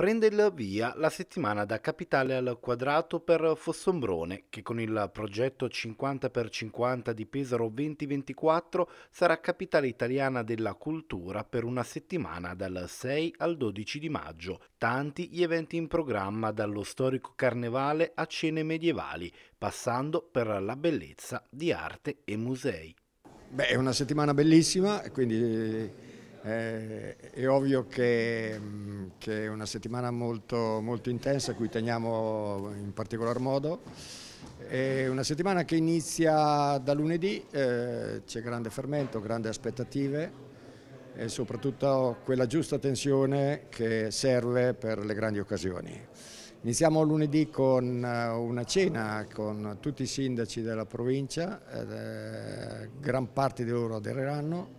prende il via la settimana da Capitale al Quadrato per Fossombrone, che con il progetto 50x50 di Pesaro 2024 sarà capitale italiana della cultura per una settimana dal 6 al 12 di maggio. Tanti gli eventi in programma, dallo storico carnevale a cene medievali, passando per la bellezza di arte e musei. Beh, è una settimana bellissima, quindi è, eh, è ovvio che mm, che è una settimana molto, molto intensa, a cui teniamo in particolar modo. È una settimana che inizia da lunedì, eh, c'è grande fermento, grandi aspettative e soprattutto quella giusta tensione che serve per le grandi occasioni. Iniziamo lunedì con eh, una cena con tutti i sindaci della provincia, eh, gran parte di loro aderiranno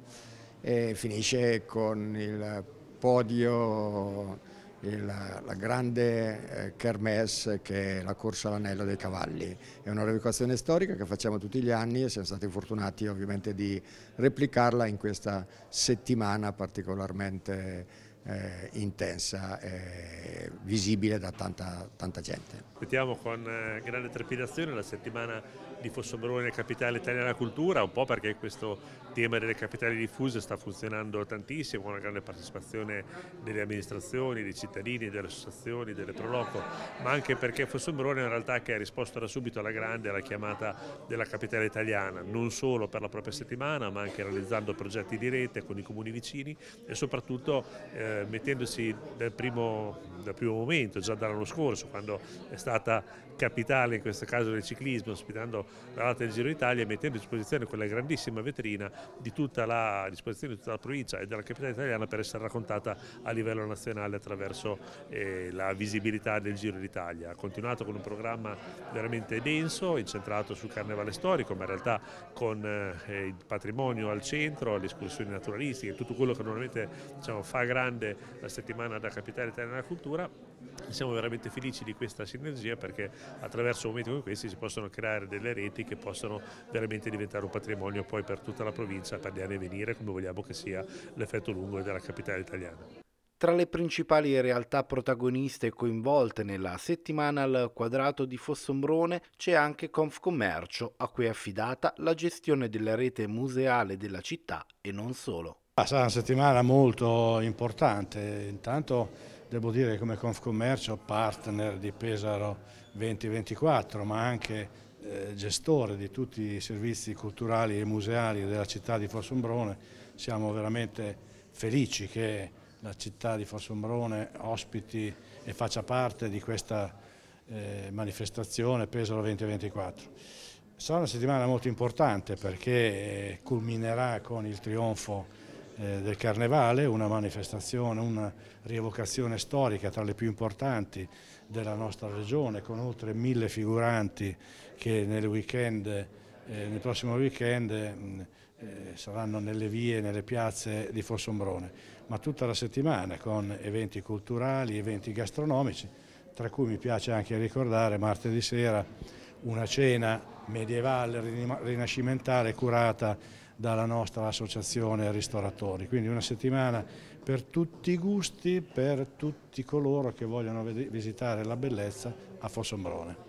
e finisce con il podio la, la, grande eh, kermesse che è la corsa all'anello dei cavalli. È una revocazione storica che facciamo tutti gli anni e siamo stati fortunati ovviamente di replicarla in questa settimana particolarmente eh, intensa e visibile da tanta, tanta gente. Aspettiamo con eh, grande trepidazione la settimana di Fossombrone Capitale Italiana della Cultura, un po' perché questo tema delle capitali diffuse sta funzionando tantissimo, con una grande partecipazione delle amministrazioni, dei cittadini, delle associazioni, delle Proloco, ma anche perché Fossombrone è una realtà che ha risposto da subito alla grande alla chiamata della capitale italiana, non solo per la propria settimana, ma anche realizzando progetti di rete con i comuni vicini e soprattutto eh, eh, mettendosi dal primo, dal primo, momento, già dall'anno scorso, quando è stata capitale in questo caso del ciclismo, ospitando la data del Giro d'Italia mettendo a disposizione quella grandissima vetrina di tutta la, disposizione di tutta la provincia e della capitale italiana per essere raccontata a livello nazionale attraverso eh, la visibilità del Giro d'Italia. Ha continuato con un programma veramente denso, incentrato sul carnevale storico, ma in realtà con eh, il patrimonio al centro, le escursioni naturalistiche, tutto quello che normalmente diciamo, fa grande grande la settimana da Capitale Italiana della Cultura. Siamo veramente felici di questa sinergia perché attraverso momenti come questi si possono creare delle reti che possono veramente diventare un patrimonio poi per tutta la provincia per gli anni a venire come vogliamo che sia l'effetto lungo della Capitale Italiana. Tra le principali realtà protagoniste coinvolte nella settimana al quadrato di Fossombrone c'è anche Confcommercio, a cui è affidata la gestione della rete museale della città e non solo. Ah, sarà una settimana molto importante, intanto devo dire come Confcommercio partner di Pesaro 2024 ma anche eh, gestore di tutti i servizi culturali e museali della città di Fossombrone siamo veramente felici che la città di Fossombrone ospiti e faccia parte di questa eh, manifestazione Pesaro 2024. Sarà una settimana molto importante perché eh, culminerà con il trionfo eh, del Carnevale, una manifestazione, una rievocazione storica tra le più importanti della nostra regione, con oltre mille figuranti che nel, weekend, eh, nel prossimo weekend mm, eh, saranno nelle vie, nelle piazze di Fossombrone, ma tutta la settimana con eventi culturali, eventi gastronomici, tra cui mi piace anche ricordare martedì sera una cena medievale, rinascimentale, curata dalla nostra associazione ristoratori, quindi una settimana per tutti i gusti, per tutti coloro che vogliono visitare la bellezza a Fossombrone.